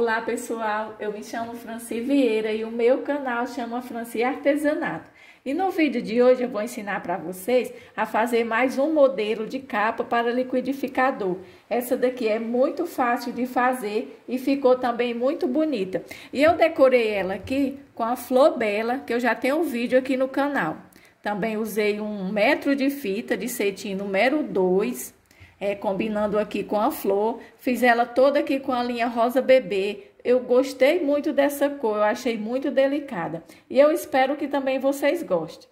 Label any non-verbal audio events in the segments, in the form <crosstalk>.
Olá pessoal, eu me chamo Franci Vieira e o meu canal chama Franci Artesanato. E no vídeo de hoje eu vou ensinar para vocês a fazer mais um modelo de capa para liquidificador. Essa daqui é muito fácil de fazer e ficou também muito bonita. E eu decorei ela aqui com a flor bela, que eu já tenho um vídeo aqui no canal. Também usei um metro de fita de cetim número 2, é, combinando aqui com a flor. Fiz ela toda aqui com a linha rosa bebê. Eu gostei muito dessa cor, eu achei muito delicada. E eu espero que também vocês gostem.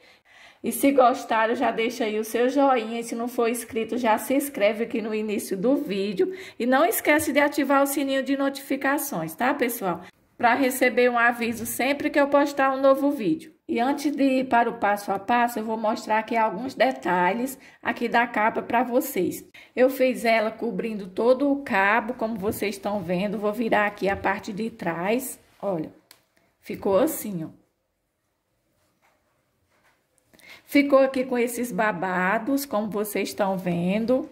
E se gostaram, já deixa aí o seu joinha. E se não for inscrito, já se inscreve aqui no início do vídeo. E não esquece de ativar o sininho de notificações, tá, pessoal? Para receber um aviso sempre que eu postar um novo vídeo. E antes de ir para o passo a passo, eu vou mostrar aqui alguns detalhes aqui da capa para vocês. Eu fiz ela cobrindo todo o cabo, como vocês estão vendo. Vou virar aqui a parte de trás, olha, ficou assim, ó. Ficou aqui com esses babados, como vocês estão vendo.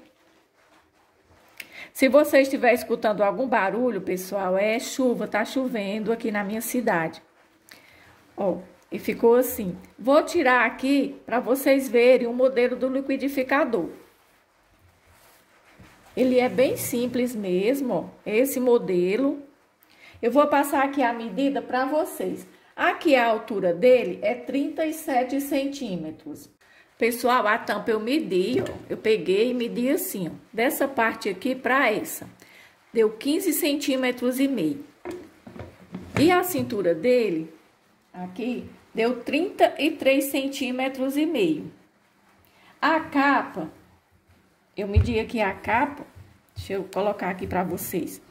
Se você estiver escutando algum barulho, pessoal, é chuva, tá chovendo aqui na minha cidade. Ó. E ficou assim. Vou tirar aqui para vocês verem o modelo do liquidificador. Ele é bem simples mesmo, ó, esse modelo. Eu vou passar aqui a medida para vocês. Aqui a altura dele é 37 centímetros. Pessoal, a tampa eu medi, ó, eu peguei e medi assim, ó, dessa parte aqui para essa. Deu 15 centímetros e meio. E a cintura dele, aqui, deu 33 centímetros e meio. A capa, eu medi aqui é a capa, deixa eu colocar aqui para vocês.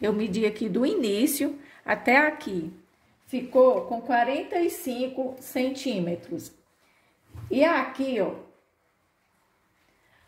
Eu medi aqui do início até aqui, ficou com 45 centímetros. E aqui, ó,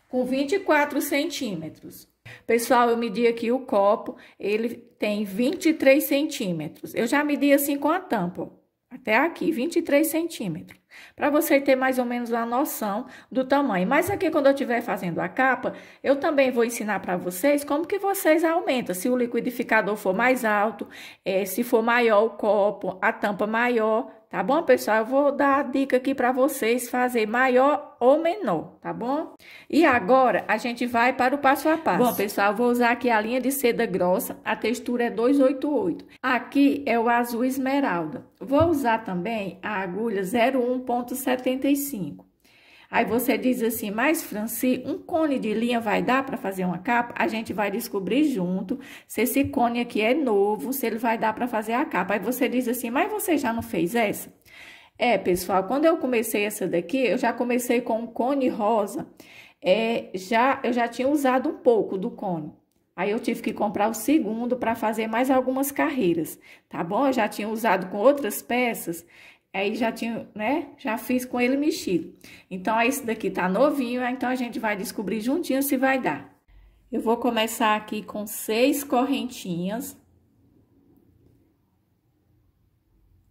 com 24 centímetros. Pessoal, eu medi aqui o copo, ele tem 23 centímetros. Eu já medi assim com a tampa, até aqui, 23 centímetros para você ter mais ou menos uma noção do tamanho. Mas aqui, quando eu estiver fazendo a capa, eu também vou ensinar para vocês como que vocês aumentam. Se o liquidificador for mais alto, eh, se for maior o copo, a tampa maior, tá bom, pessoal? Eu vou dar a dica aqui para vocês fazer maior ou menor, tá bom? E agora, a gente vai para o passo a passo. Bom, pessoal, eu vou usar aqui a linha de seda grossa, a textura é 288. Aqui é o azul esmeralda. Vou usar também a agulha 01 1,75. Aí você diz assim, mas Franci, um cone de linha vai dar para fazer uma capa? A gente vai descobrir junto se esse cone aqui é novo, se ele vai dar para fazer a capa. Aí você diz assim, mas você já não fez essa? É, pessoal, quando eu comecei essa daqui, eu já comecei com um cone rosa. É, já, eu já tinha usado um pouco do cone. Aí eu tive que comprar o segundo para fazer mais algumas carreiras, tá bom? Eu já tinha usado com outras peças aí já tinha, né? Já fiz com ele mexido. Então, esse daqui tá novinho, então a gente vai descobrir juntinho se vai dar. Eu vou começar aqui com seis correntinhas.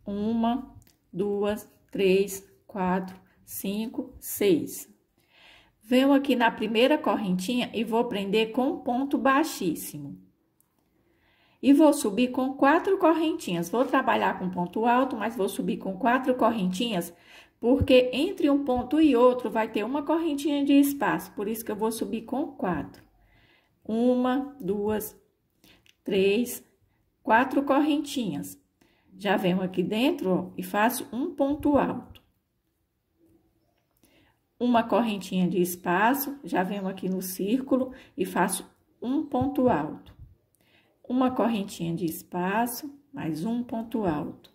Uma, duas, três, quatro, cinco, seis. Venho aqui na primeira correntinha e vou prender com ponto baixíssimo e vou subir com quatro correntinhas. Vou trabalhar com ponto alto, mas vou subir com quatro correntinhas, porque entre um ponto e outro vai ter uma correntinha de espaço, por isso que eu vou subir com quatro. Uma, duas, três, quatro correntinhas. Já venho aqui dentro ó, e faço um ponto alto. Uma correntinha de espaço, já venho aqui no círculo e faço um ponto alto uma correntinha de espaço, mais um ponto alto.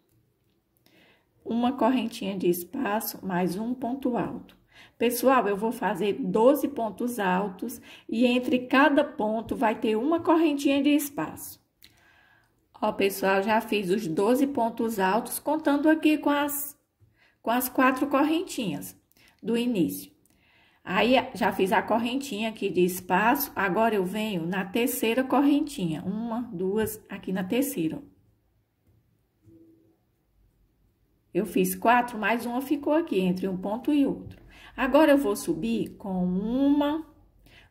Uma correntinha de espaço, mais um ponto alto. Pessoal, eu vou fazer 12 pontos altos e entre cada ponto vai ter uma correntinha de espaço. Ó, pessoal, já fiz os 12 pontos altos contando aqui com as, com as quatro correntinhas do início. Aí eh, já fiz a correntinha aqui de espaço, agora eu venho na terceira correntinha, uma, duas, aqui na terceira. Eu fiz quatro, mais uma ficou aqui, entre um ponto e outro. Agora, eu vou subir com uma,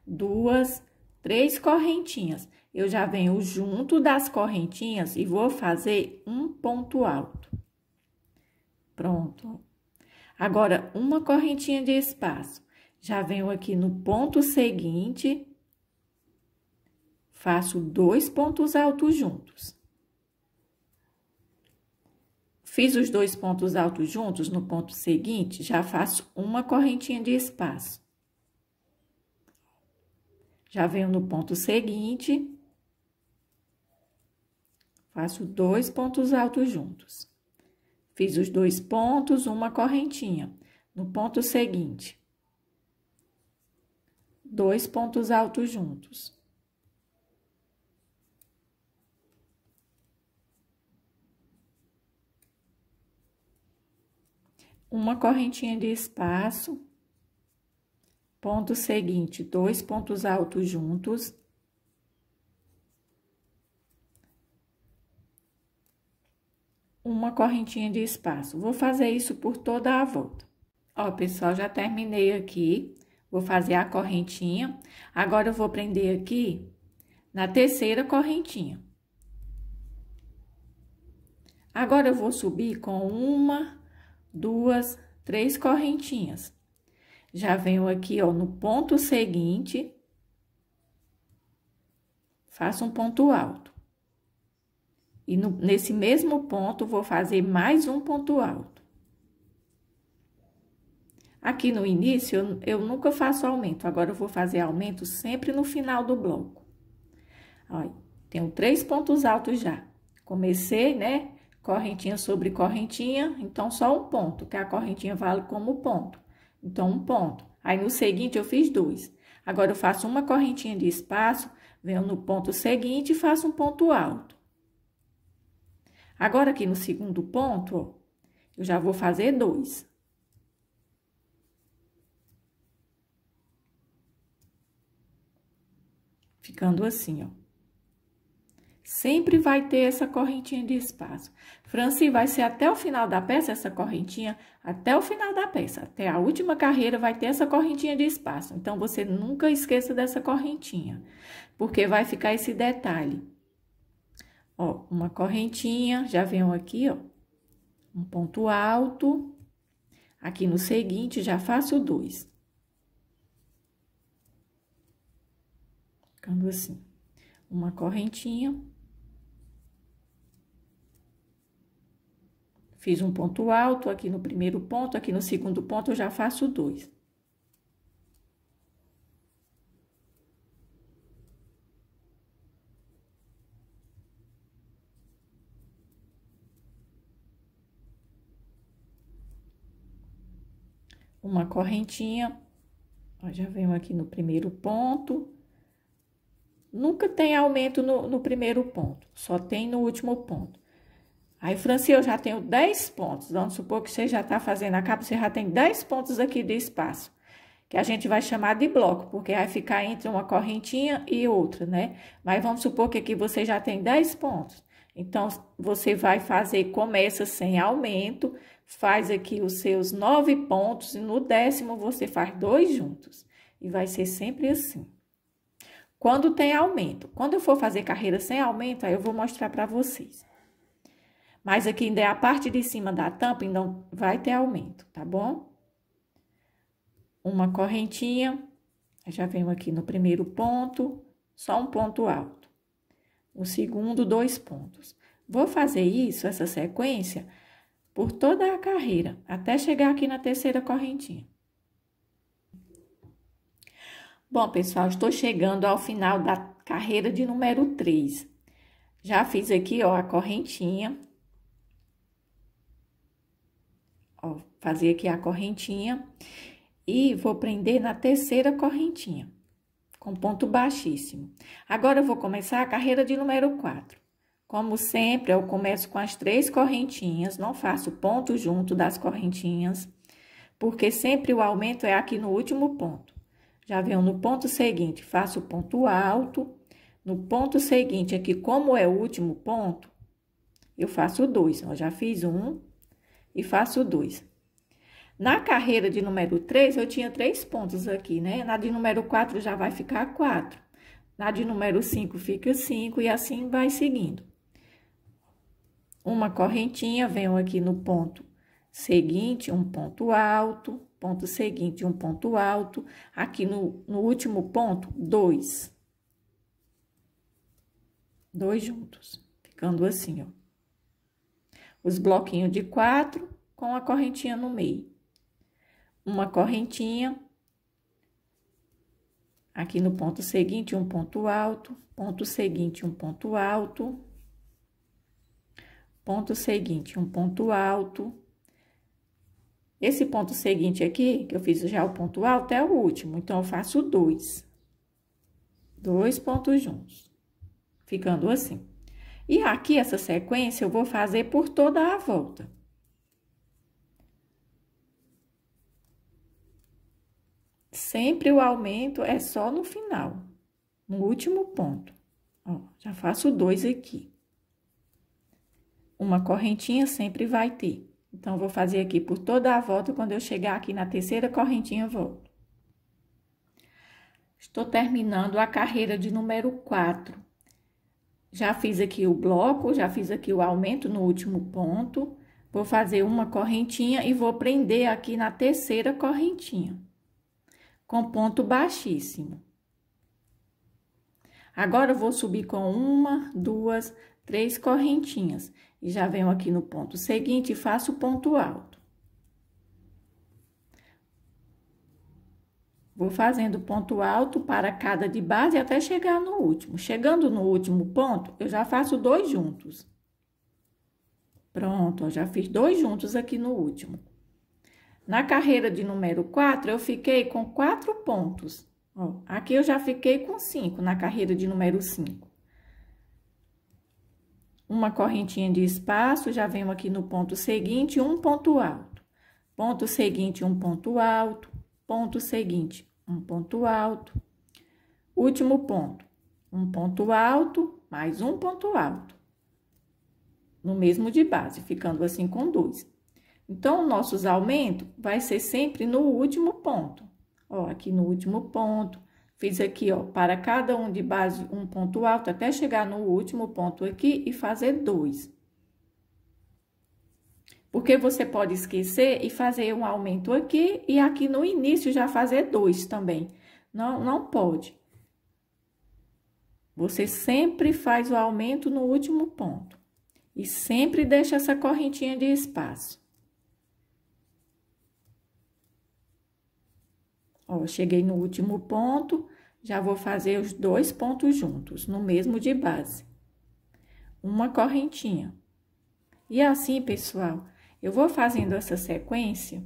duas, três correntinhas. Eu já venho junto das correntinhas e vou fazer um ponto alto. Pronto. Agora, uma correntinha de espaço. Já venho aqui no ponto seguinte, faço dois pontos altos juntos. Fiz os dois pontos altos juntos no ponto seguinte, já faço uma correntinha de espaço. Já venho no ponto seguinte, faço dois pontos altos juntos. Fiz os dois pontos, uma correntinha. No ponto seguinte, dois pontos altos juntos. Uma correntinha de espaço, ponto seguinte, dois pontos altos juntos. Uma correntinha de espaço. Vou fazer isso por toda a volta. Ó, pessoal, já terminei aqui Vou fazer a correntinha. Agora, eu vou prender aqui na terceira correntinha. Agora, eu vou subir com uma, duas, três correntinhas. Já venho aqui, ó, no ponto seguinte, faço um ponto alto. E no, nesse mesmo ponto, vou fazer mais um ponto alto. Aqui no início, eu, nunca faço aumento. Agora, eu vou fazer aumento sempre no final do bloco. Olha, tenho três pontos altos já. Comecei, né? Correntinha sobre correntinha, então só um ponto, que a correntinha vale como ponto. Então, um ponto. Aí, no seguinte, eu fiz dois. Agora, eu faço uma correntinha de espaço, venho no ponto seguinte e faço um ponto alto. Agora, aqui no segundo ponto, ó, eu já vou fazer dois. ficando assim, ó. Sempre vai ter essa correntinha de espaço. Franci, vai ser até o final da peça essa correntinha? Até o final da peça, até a última carreira vai ter essa correntinha de espaço. Então, você nunca esqueça dessa correntinha, porque vai ficar esse detalhe. Ó, uma correntinha, já vem aqui, ó, um ponto alto. Aqui no seguinte, já faço dois. ficando assim. Uma correntinha. Fiz um ponto alto aqui no primeiro ponto, aqui no segundo ponto eu já faço dois. Uma correntinha, ó, já venho aqui no primeiro ponto, nunca tem aumento no, no primeiro ponto, só tem no último ponto. Aí, Franci, eu já tenho 10 pontos. Vamos supor que você já está fazendo a capa, você já tem 10 pontos aqui de espaço, que a gente vai chamar de bloco, porque vai ficar entre uma correntinha e outra, né? Mas vamos supor que aqui você já tem 10 pontos. Então, você vai fazer, começa sem aumento, faz aqui os seus nove pontos, e no décimo você faz dois juntos. E vai ser sempre assim. Quando tem aumento. Quando eu for fazer carreira sem aumento, aí eu vou mostrar para vocês. Mas aqui ainda é a parte de cima da tampa, então vai ter aumento, tá bom? Uma correntinha, já venho aqui no primeiro ponto, só um ponto alto. O segundo, dois pontos. Vou fazer isso, essa sequência, por toda a carreira, até chegar aqui na terceira correntinha. Bom, pessoal, estou chegando ao final da carreira de número 3. Já fiz aqui, ó, a correntinha. Ó, fazer aqui a correntinha. E vou prender na terceira correntinha, com ponto baixíssimo. Agora, eu vou começar a carreira de número 4. Como sempre, eu começo com as três correntinhas, não faço ponto junto das correntinhas, porque sempre o aumento é aqui no último ponto já venho no ponto seguinte, faço o ponto alto. No ponto seguinte, aqui, como é o último ponto, eu faço dois. Eu já fiz um e faço dois. Na carreira de número 3, eu tinha três pontos aqui, né? Na de número 4 já vai ficar quatro. Na de número 5 fica cinco e assim vai seguindo. Uma correntinha, venho aqui no ponto seguinte, um ponto alto, ponto seguinte, um ponto alto. Aqui no, no último ponto, dois. Dois juntos, ficando assim, ó. Os bloquinhos de quatro com a correntinha no meio. Uma correntinha. Aqui no ponto seguinte, um ponto alto. Ponto seguinte, um ponto alto. Ponto seguinte, um ponto alto esse ponto seguinte aqui, que eu fiz já o ponto alto, é o último. Então, eu faço dois. Dois pontos juntos. Ficando assim. E aqui, essa sequência, eu vou fazer por toda a volta. Sempre o aumento é só no final, no último ponto. Ó, já faço dois aqui. Uma correntinha sempre vai ter. Então, vou fazer aqui por toda a volta, quando eu chegar aqui na terceira correntinha, eu volto. Estou terminando a carreira de número 4. Já fiz aqui o bloco, já fiz aqui o aumento no último ponto. Vou fazer uma correntinha e vou prender aqui na terceira correntinha. Com ponto baixíssimo. Agora, eu vou subir com uma, duas, três correntinhas. E já venho aqui no ponto seguinte e faço o ponto alto. Vou fazendo ponto alto para cada de base até chegar no último. Chegando no último ponto, eu já faço dois juntos. Pronto, já fiz dois juntos aqui no último. Na carreira de número 4, eu fiquei com quatro pontos. Ó, aqui eu já fiquei com cinco na carreira de número 5 uma correntinha de espaço, já venho aqui no ponto seguinte, um ponto alto. Ponto seguinte, um ponto alto. Ponto seguinte, um ponto alto. Último ponto, um ponto alto, mais um ponto alto. No mesmo de base, ficando assim com dois. Então, nossos aumentos vai ser sempre no último ponto. Ó, aqui no último ponto, Fiz aqui, ó, para cada um de base um ponto alto até chegar no último ponto aqui e fazer dois. Porque você pode esquecer e fazer um aumento aqui e aqui no início já fazer dois também. Não, não pode. Você sempre faz o aumento no último ponto. E sempre deixa essa correntinha de espaço. Ó, cheguei no último ponto, já vou fazer os dois pontos juntos, no mesmo de base. Uma correntinha. E assim, pessoal, eu vou fazendo essa sequência,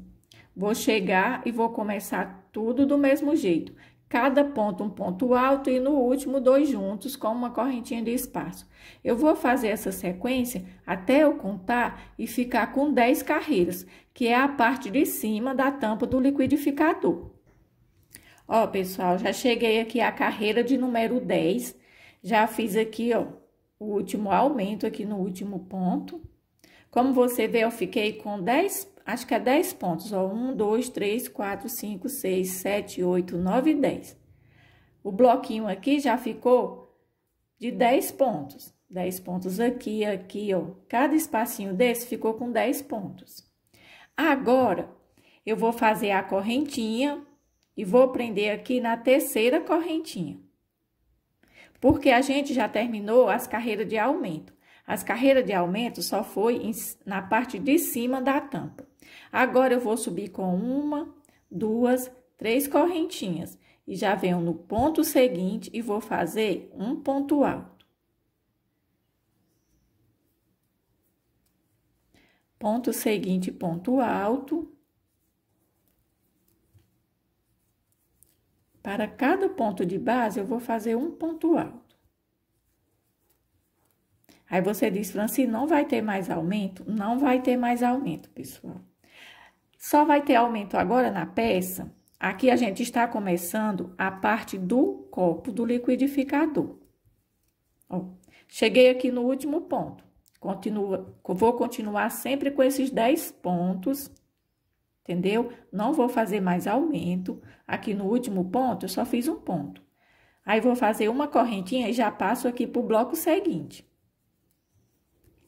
vou chegar e vou começar tudo do mesmo jeito. Cada ponto um ponto alto e no último dois juntos com uma correntinha de espaço. Eu vou fazer essa sequência até eu contar e ficar com 10 carreiras, que é a parte de cima da tampa do liquidificador. Ó, pessoal, já cheguei aqui à carreira de número 10. Já fiz aqui, ó, o último aumento aqui no último ponto. Como você vê, eu fiquei com 10, acho que é 10 pontos, ó. 1, 2, 3, 4, 5, 6, 7, 8, 9 10. O bloquinho aqui já ficou de 10 pontos. 10 pontos aqui, aqui, ó. Cada espacinho desse ficou com 10 pontos. Agora, eu vou fazer a correntinha e vou prender aqui na terceira correntinha. Porque a gente já terminou as carreiras de aumento. As carreiras de aumento só foi na parte de cima da tampa. Agora, eu vou subir com uma, duas, três correntinhas. E já venho no ponto seguinte e vou fazer um ponto alto. Ponto seguinte, ponto alto. Para cada ponto de base, eu vou fazer um ponto alto. Aí você diz, Franci, não vai ter mais aumento? Não vai ter mais aumento, pessoal. Só vai ter aumento agora na peça. Aqui a gente está começando a parte do copo do liquidificador. Ó, cheguei aqui no último ponto. Continua, vou continuar sempre com esses 10 pontos entendeu? Não vou fazer mais aumento. Aqui no último ponto, eu só fiz um ponto. Aí, vou fazer uma correntinha e já passo aqui para o bloco seguinte.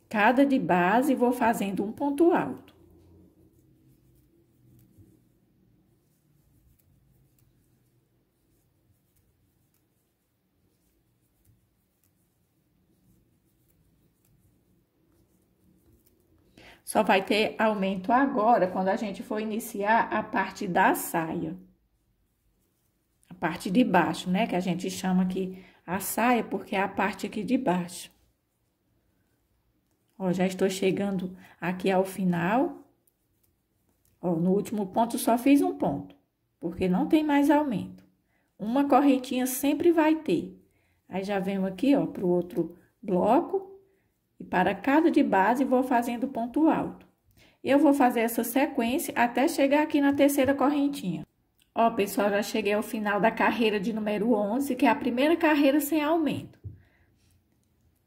Cada de base, vou fazendo um ponto alto. Só vai ter aumento agora, quando a gente for iniciar a parte da saia. A parte de baixo, né? Que a gente chama aqui a saia, porque é a parte aqui de baixo. Ó, já estou chegando aqui ao final. Ó, no último ponto só fiz um ponto, porque não tem mais aumento. Uma correntinha sempre vai ter. Aí já venho aqui, ó, pro outro bloco e para cada de base, vou fazendo ponto alto. Eu vou fazer essa sequência até chegar aqui na terceira correntinha. Ó, pessoal, já cheguei ao final da carreira de número 11, que é a primeira carreira sem aumento.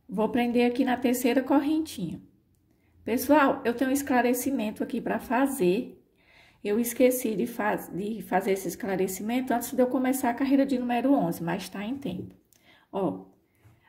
Vou prender aqui na terceira correntinha. Pessoal, eu tenho um esclarecimento aqui para fazer. Eu esqueci de, faz, de, fazer esse esclarecimento antes de eu começar a carreira de número 11, mas está em tempo. Ó,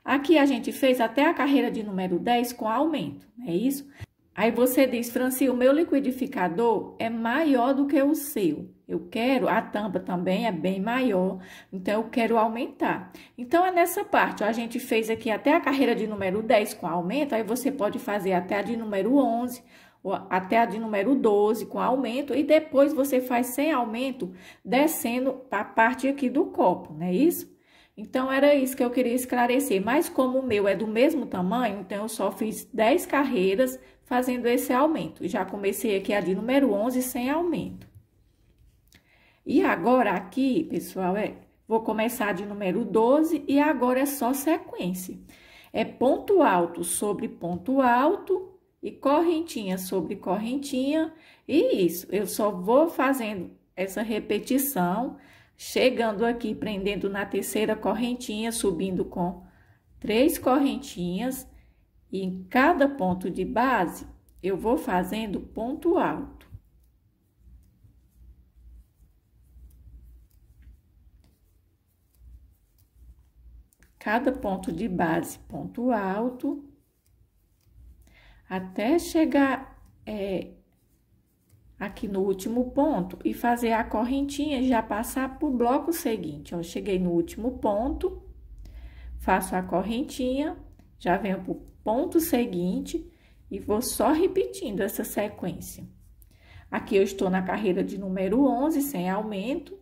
Aqui a gente fez até a carreira de número 10 com aumento, é isso? Aí você diz, Franci, o meu liquidificador é maior do que o seu. Eu quero, a tampa também é bem maior, então eu quero aumentar. Então, é nessa parte, a gente fez aqui até a carreira de número 10 com aumento, aí você pode fazer até a de número 11, até a de número 12 com aumento, e depois você faz sem aumento, descendo a parte aqui do copo, não é isso? Então, era isso que eu queria esclarecer. Mas como o meu é do mesmo tamanho, então eu só fiz 10 carreiras fazendo esse aumento. Já comecei aqui a de número 11 sem aumento. E agora aqui, pessoal, é, vou começar de número 12 e agora é só sequência. É ponto alto sobre ponto alto e correntinha sobre correntinha. E isso, eu só vou fazendo essa repetição Chegando aqui, prendendo na terceira correntinha, subindo com três correntinhas e em cada ponto de base eu vou fazendo ponto alto. Cada ponto de base, ponto alto, até chegar é, aqui no último ponto e fazer a correntinha já passar para o bloco seguinte. Ó, cheguei no último ponto, faço a correntinha, já venho para o ponto seguinte e vou só repetindo essa sequência. Aqui eu estou na carreira de número 11, sem aumento,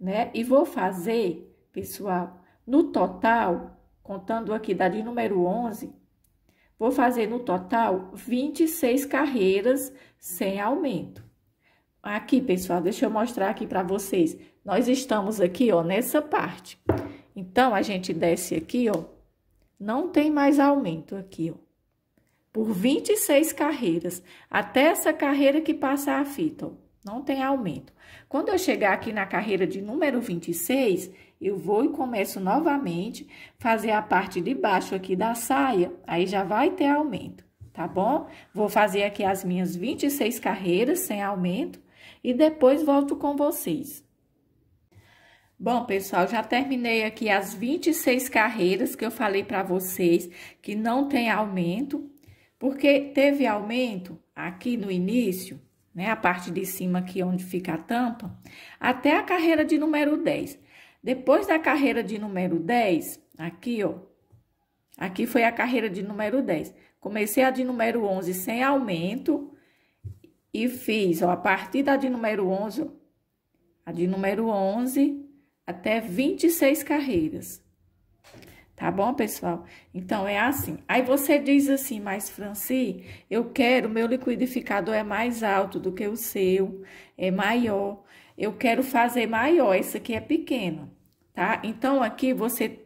né? E vou fazer, pessoal, no total, contando aqui da de número 11, Vou fazer no total 26 carreiras sem aumento. Aqui, pessoal, deixa eu mostrar aqui para vocês. Nós estamos aqui, ó, nessa parte. Então, a gente desce aqui, ó. Não tem mais aumento aqui, ó. Por 26 carreiras, até essa carreira que passa a fita, ó. Não tem aumento. Quando eu chegar aqui na carreira de número 26, eu vou e começo novamente fazer a parte de baixo aqui da saia, aí já vai ter aumento, tá bom? Vou fazer aqui as minhas 26 carreiras sem aumento e depois volto com vocês. Bom, pessoal, já terminei aqui as 26 carreiras que eu falei para vocês que não tem aumento, porque teve aumento aqui no início, né, a parte de cima aqui onde fica a tampa, até a carreira de número 10. Depois da carreira de número 10, aqui, ó. Aqui foi a carreira de número 10. Comecei a de número 11 sem aumento e fiz, ó, a partir da de número 11, ó, a de número 11 até 26 carreiras. Tá bom, pessoal? Então, é assim. Aí você diz assim, mas, Franci, eu quero, meu liquidificador é mais alto do que o seu, é maior. Eu quero fazer maior, esse aqui é pequeno tá? Então, aqui você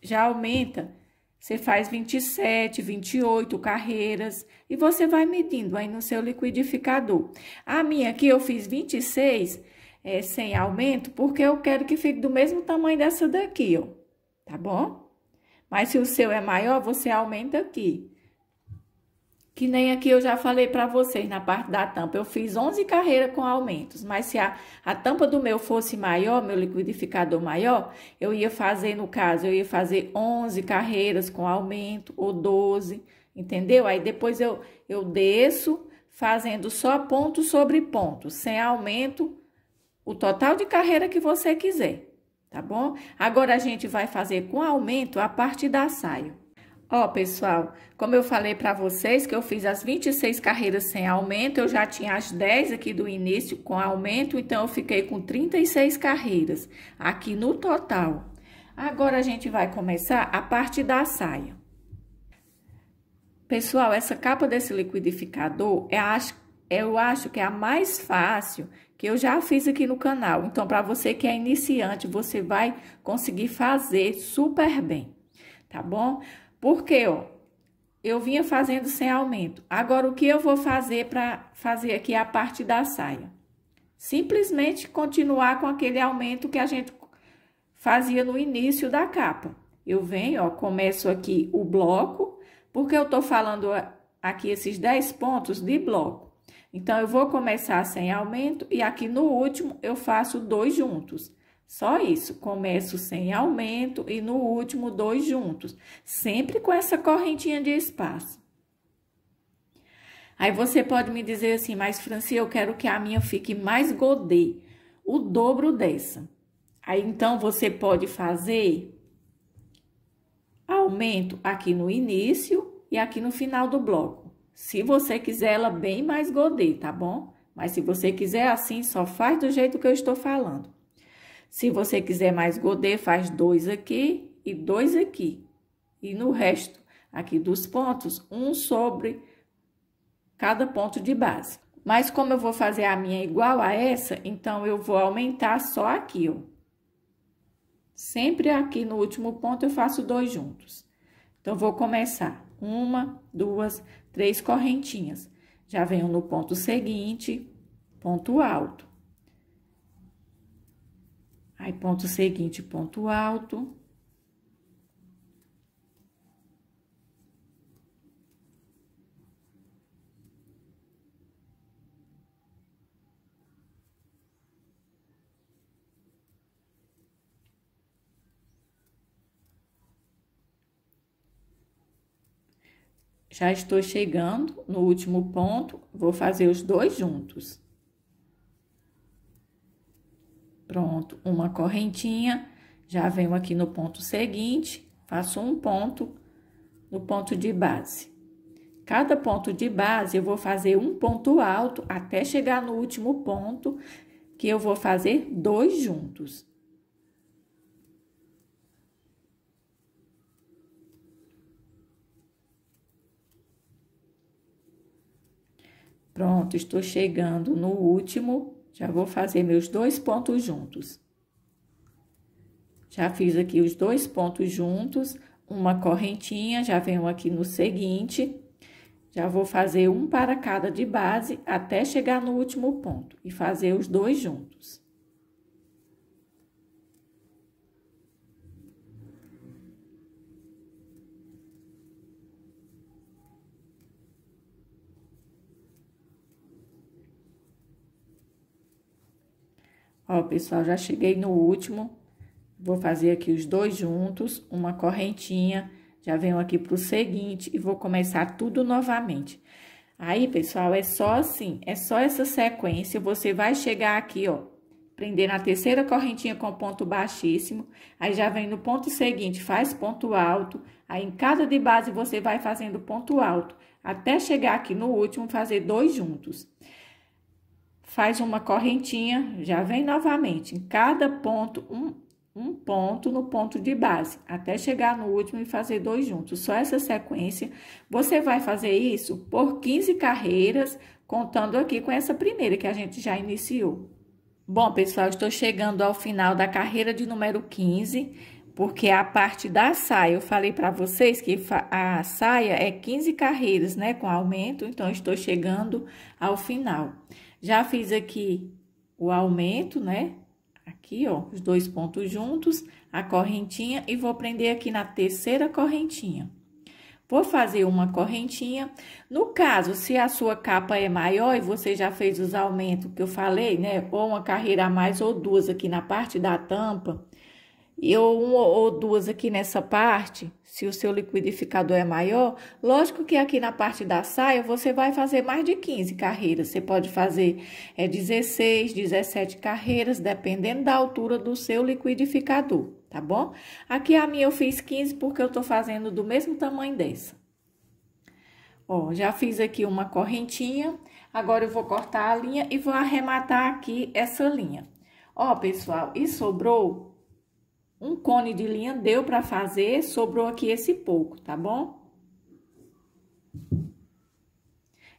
já aumenta, você faz 27, 28 carreiras e você vai medindo aí no seu liquidificador. A minha aqui eu fiz 26 é, sem aumento, porque eu quero que fique do mesmo tamanho dessa daqui, ó, tá bom? Mas se o seu é maior, você aumenta aqui que nem aqui eu já falei para vocês na parte da tampa. Eu fiz 11 carreiras com aumentos, mas se a, a tampa do meu fosse maior, meu liquidificador maior, eu ia fazer, no caso, eu ia fazer 11 carreiras com aumento ou 12, entendeu? Aí depois eu, eu desço fazendo só ponto sobre ponto, sem aumento, o total de carreira que você quiser, tá bom? Agora a gente vai fazer com aumento a parte da saia. Ó, pessoal, como eu falei para vocês que eu fiz as 26 carreiras sem aumento, eu já tinha as 10 aqui do início com aumento, então eu fiquei com 36 carreiras aqui no total. Agora, a gente vai começar a parte da saia. Pessoal, essa capa desse liquidificador é a, eu acho que é a mais fácil que eu já fiz aqui no canal. Então, para você que é iniciante, você vai conseguir fazer super bem, tá bom? Porque, ó, eu vinha fazendo sem aumento. Agora, o que eu vou fazer para fazer aqui é a parte da saia? Simplesmente continuar com aquele aumento que a gente fazia no início da capa. Eu venho, ó, começo aqui o bloco, porque eu tô falando aqui esses 10 pontos de bloco. Então, eu vou começar sem aumento e aqui no último eu faço dois juntos. Só isso. Começo sem aumento e no último dois juntos, sempre com essa correntinha de espaço. Aí você pode me dizer assim, mas Franci, eu quero que a minha fique mais godê, o dobro dessa. Aí então você pode fazer aumento aqui no início e aqui no final do bloco. Se você quiser ela bem mais godê, tá bom? Mas se você quiser assim, só faz do jeito que eu estou falando. Se você quiser mais godê, faz dois aqui e dois aqui. E no resto aqui dos pontos, um sobre cada ponto de base. Mas como eu vou fazer a minha igual a essa, então eu vou aumentar só aqui, ó. Sempre aqui no último ponto eu faço dois juntos. Então, vou começar uma, duas, três correntinhas. Já venho no ponto seguinte, ponto alto. Aí, ponto seguinte, ponto alto. Já estou chegando no último ponto, vou fazer os dois juntos. Pronto, uma correntinha, já venho aqui no ponto seguinte, faço um ponto no ponto de base. Cada ponto de base, eu vou fazer um ponto alto até chegar no último ponto, que eu vou fazer dois juntos. Pronto, estou chegando no último já vou fazer meus dois pontos juntos. Já fiz aqui os dois pontos juntos, uma correntinha, já venho aqui no seguinte. Já vou fazer um para cada de base até chegar no último ponto e fazer os dois juntos. Ó, pessoal, já cheguei no último. Vou fazer aqui os dois juntos, uma correntinha. Já venho aqui pro seguinte e vou começar tudo novamente. Aí, pessoal, é só assim, é só essa sequência. Você vai chegar aqui, ó, prender na terceira correntinha com ponto baixíssimo, aí já vem no ponto seguinte, faz ponto alto, aí em cada de base você vai fazendo ponto alto, até chegar aqui no último, fazer dois juntos faz uma correntinha, já vem novamente em cada ponto um, um ponto no ponto de base, até chegar no último e fazer dois juntos. Só essa sequência, você vai fazer isso por 15 carreiras, contando aqui com essa primeira que a gente já iniciou. Bom, pessoal, estou chegando ao final da carreira de número 15, porque a parte da saia, eu falei para vocês que a saia é 15 carreiras, né, com aumento, então estou chegando ao final. Já fiz aqui o aumento, né? Aqui, ó, os dois pontos juntos, a correntinha e vou prender aqui na terceira correntinha. Vou fazer uma correntinha. No caso, se a sua capa é maior e você já fez os aumentos que eu falei, né? Ou uma carreira a mais ou duas aqui na parte da tampa, e ou uma ou duas aqui nessa parte, se o seu liquidificador é maior, lógico que aqui na parte da saia você vai fazer mais de 15 carreiras. Você pode fazer é, 16, 17 carreiras, dependendo da altura do seu liquidificador, tá bom? Aqui a minha eu fiz 15 porque eu tô fazendo do mesmo tamanho dessa. Ó, já fiz aqui uma correntinha, agora eu vou cortar a linha e vou arrematar aqui essa linha. Ó, pessoal, e sobrou um cone de linha deu para fazer, sobrou aqui esse pouco, tá bom?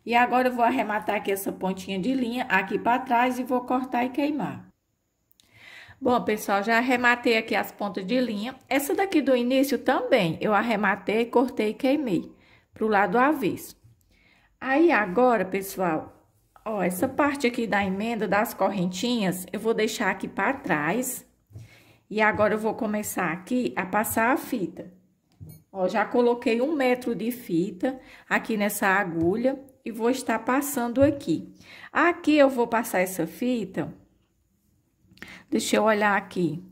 E agora eu vou arrematar aqui essa pontinha de linha aqui para trás e vou cortar e queimar. Bom, pessoal, já arrematei aqui as pontas de linha. Essa daqui do início também eu arrematei, cortei e queimei pro lado avesso. Aí agora, pessoal, ó, essa parte aqui da emenda das correntinhas, eu vou deixar aqui para trás e agora eu vou começar aqui a passar a fita. Ó, já coloquei um metro de fita aqui nessa agulha e vou estar passando aqui. Aqui eu vou passar essa fita. Deixa eu olhar aqui.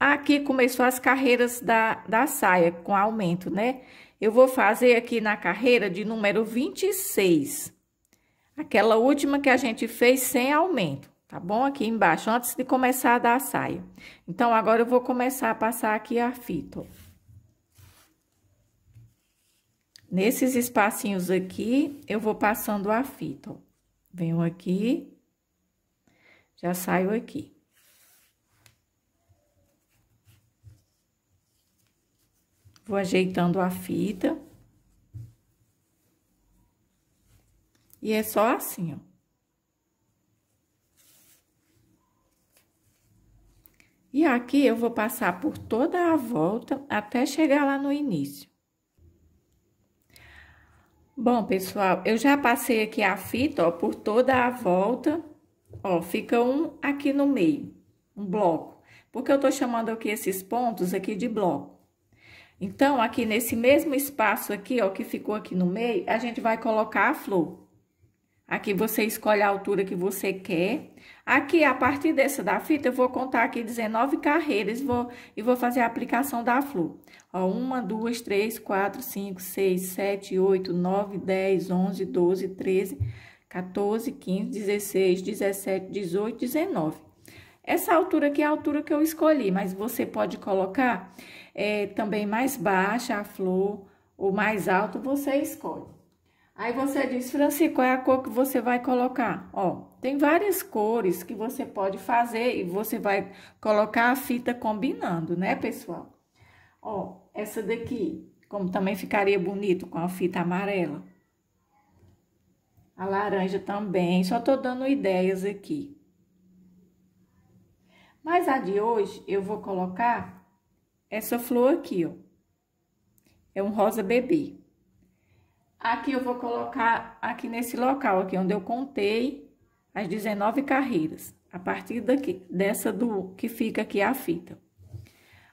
Aqui começou as carreiras da, da saia com aumento, né? Eu vou fazer aqui na carreira de número 26. Aquela última que a gente fez sem aumento tá bom? Aqui embaixo, antes de começar a dar a saia. Então, agora eu vou começar a passar aqui a fita, ó. Nesses espacinhos aqui, eu vou passando a fita, ó. Venho aqui, já saio aqui. Vou ajeitando a fita. E é só assim, ó. E aqui eu vou passar por toda a volta até chegar lá no início. Bom, pessoal, eu já passei aqui a fita, ó, por toda a volta, ó, fica um aqui no meio, um bloco. Porque eu tô chamando aqui esses pontos aqui de bloco. Então, aqui nesse mesmo espaço aqui, ó, que ficou aqui no meio, a gente vai colocar a flor. Aqui você escolhe a altura que você quer. Aqui, a partir dessa da fita, eu vou contar aqui 19 carreiras vou, e vou fazer a aplicação da flor. Ó, uma, duas, três, quatro, cinco, seis, sete, oito, nove, dez, onze, doze, treze, 14, quinze, dezesseis, dezessete, dezoito, dezenove. Essa altura aqui é a altura que eu escolhi, mas você pode colocar é, também mais baixa a flor ou mais alto, você escolhe. Aí você diz, Franci, qual é a cor que você vai colocar? Ó, tem várias cores que você pode fazer e você vai colocar a fita combinando, né, pessoal? Ó, essa daqui, como também ficaria bonito com a fita amarela. A laranja também, só tô dando ideias aqui. Mas a de hoje, eu vou colocar essa flor aqui, ó. É um rosa bebê. Aqui eu vou colocar aqui nesse local aqui onde eu contei as 19 carreiras, a partir daqui, dessa do que fica aqui a fita.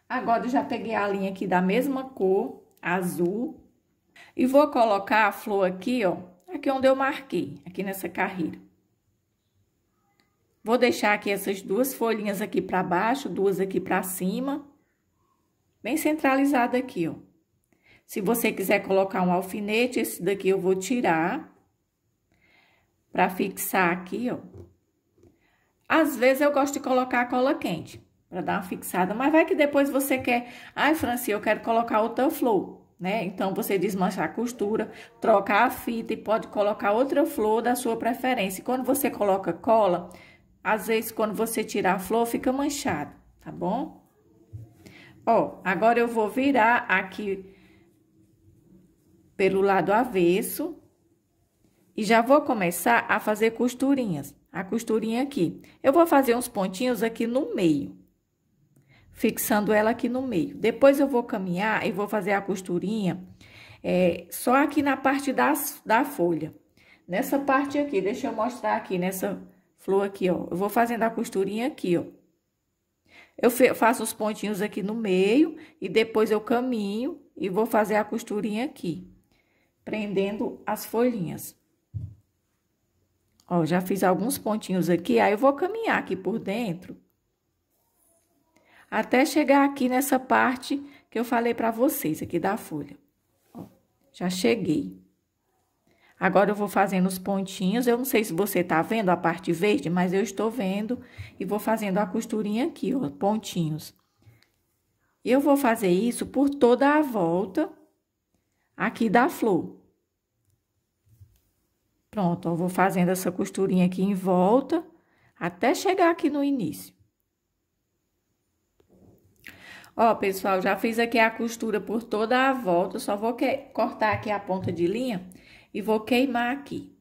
Agora eu já peguei a linha aqui da mesma cor, azul, e vou colocar a flor aqui, ó, aqui onde eu marquei, aqui nessa carreira. Vou deixar aqui essas duas folhinhas aqui para baixo, duas aqui para cima, bem centralizada aqui, ó. Se você quiser colocar um alfinete, esse daqui eu vou tirar para fixar aqui, ó. Às vezes eu gosto de colocar a cola quente para dar uma fixada, mas vai que depois você quer, ai, Franci, eu quero colocar outra flor, né? Então você desmancha a costura, troca a fita e pode colocar outra flor da sua preferência. E quando você coloca cola, às vezes quando você tira a flor fica manchada, tá bom? Ó, agora eu vou virar aqui pelo lado avesso. E já vou começar a fazer costurinhas. A costurinha aqui. Eu vou fazer uns pontinhos aqui no meio. Fixando ela aqui no meio. Depois eu vou caminhar e vou fazer a costurinha é, só aqui na parte das, da folha. Nessa parte aqui, deixa eu mostrar aqui, nessa flor aqui, ó. Eu vou fazendo a costurinha aqui, ó. Eu faço os pontinhos aqui no meio e depois eu caminho e vou fazer a costurinha aqui prendendo as folhinhas. Ó, já fiz alguns pontinhos aqui, aí eu vou caminhar aqui por dentro até chegar aqui nessa parte que eu falei para vocês aqui da folha. Ó, já cheguei. Agora eu vou fazendo os pontinhos, eu não sei se você tá vendo a parte verde, mas eu estou vendo e vou fazendo a costurinha aqui, ó, pontinhos. Eu vou fazer isso por toda a volta aqui da flor. Pronto, ó, vou fazendo essa costurinha aqui em volta, até chegar aqui no início. Ó, pessoal, já fiz aqui a costura por toda a volta, só vou que... cortar aqui a ponta de linha e vou queimar aqui.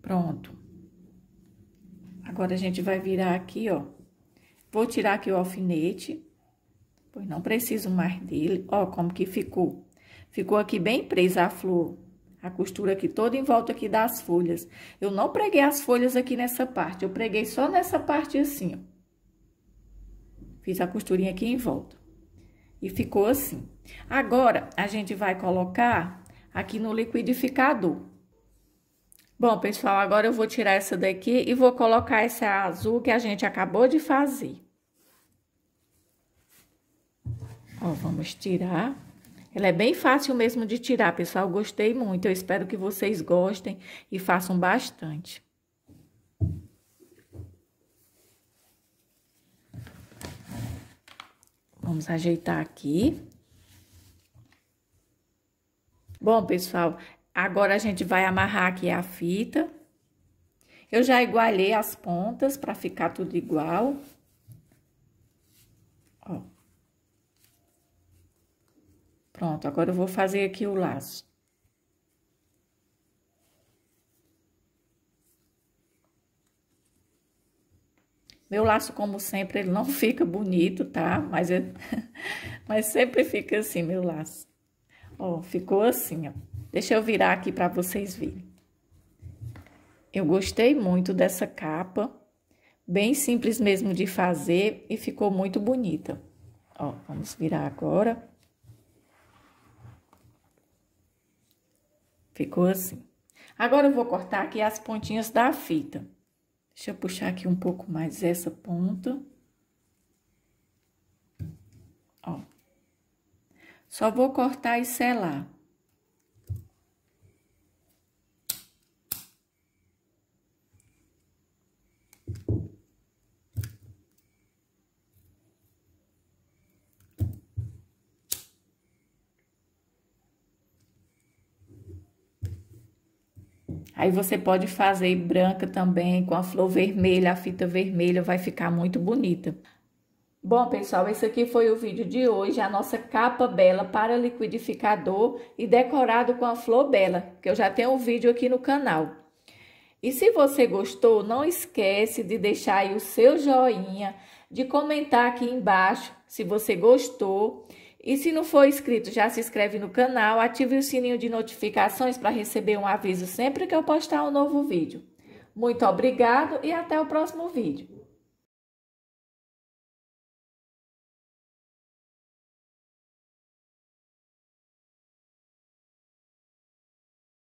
Pronto. Agora, a gente vai virar aqui, ó. Vou tirar aqui o alfinete. Pois não preciso mais dele. Ó, como que ficou. Ficou aqui bem presa a flor. A costura aqui toda em volta aqui das folhas. Eu não preguei as folhas aqui nessa parte. Eu preguei só nessa parte assim, ó. Fiz a costurinha aqui em volta. E ficou assim. Agora, a gente vai colocar aqui no liquidificador. Bom, pessoal, agora eu vou tirar essa daqui e vou colocar essa azul que a gente acabou de fazer. Ó, vamos tirar. Ela é bem fácil mesmo de tirar, pessoal. Gostei muito. Eu espero que vocês gostem e façam bastante. Vamos ajeitar aqui. Bom, pessoal, agora a gente vai amarrar aqui a fita. Eu já igualhei as pontas para ficar tudo igual. Pronto, agora eu vou fazer aqui o laço. Meu laço, como sempre, ele não <laughs> fica bonito, tá? Mas, eu... É, <laughs> mas sempre fica assim, meu laço. Ó, ficou assim, ó. Deixa eu virar aqui para vocês verem. Eu gostei muito dessa capa. Bem simples mesmo de fazer e ficou muito bonita. Ó, vamos virar agora. Ficou assim. Agora eu vou cortar aqui as pontinhas da fita. Deixa eu puxar aqui um pouco mais essa ponta. Ó. Só vou cortar e selar. Aí você pode fazer branca também, com a flor vermelha, a fita vermelha, vai ficar muito bonita. Bom, pessoal, esse aqui foi o vídeo de hoje, a nossa capa bela para liquidificador e decorado com a flor bela, que eu já tenho um vídeo aqui no canal. E se você gostou, não esquece de deixar aí o seu joinha, de comentar aqui embaixo se você gostou e se não for inscrito, já se inscreve no canal, ative o sininho de notificações para receber um aviso sempre que eu postar um novo vídeo. Muito obrigado e até o próximo vídeo.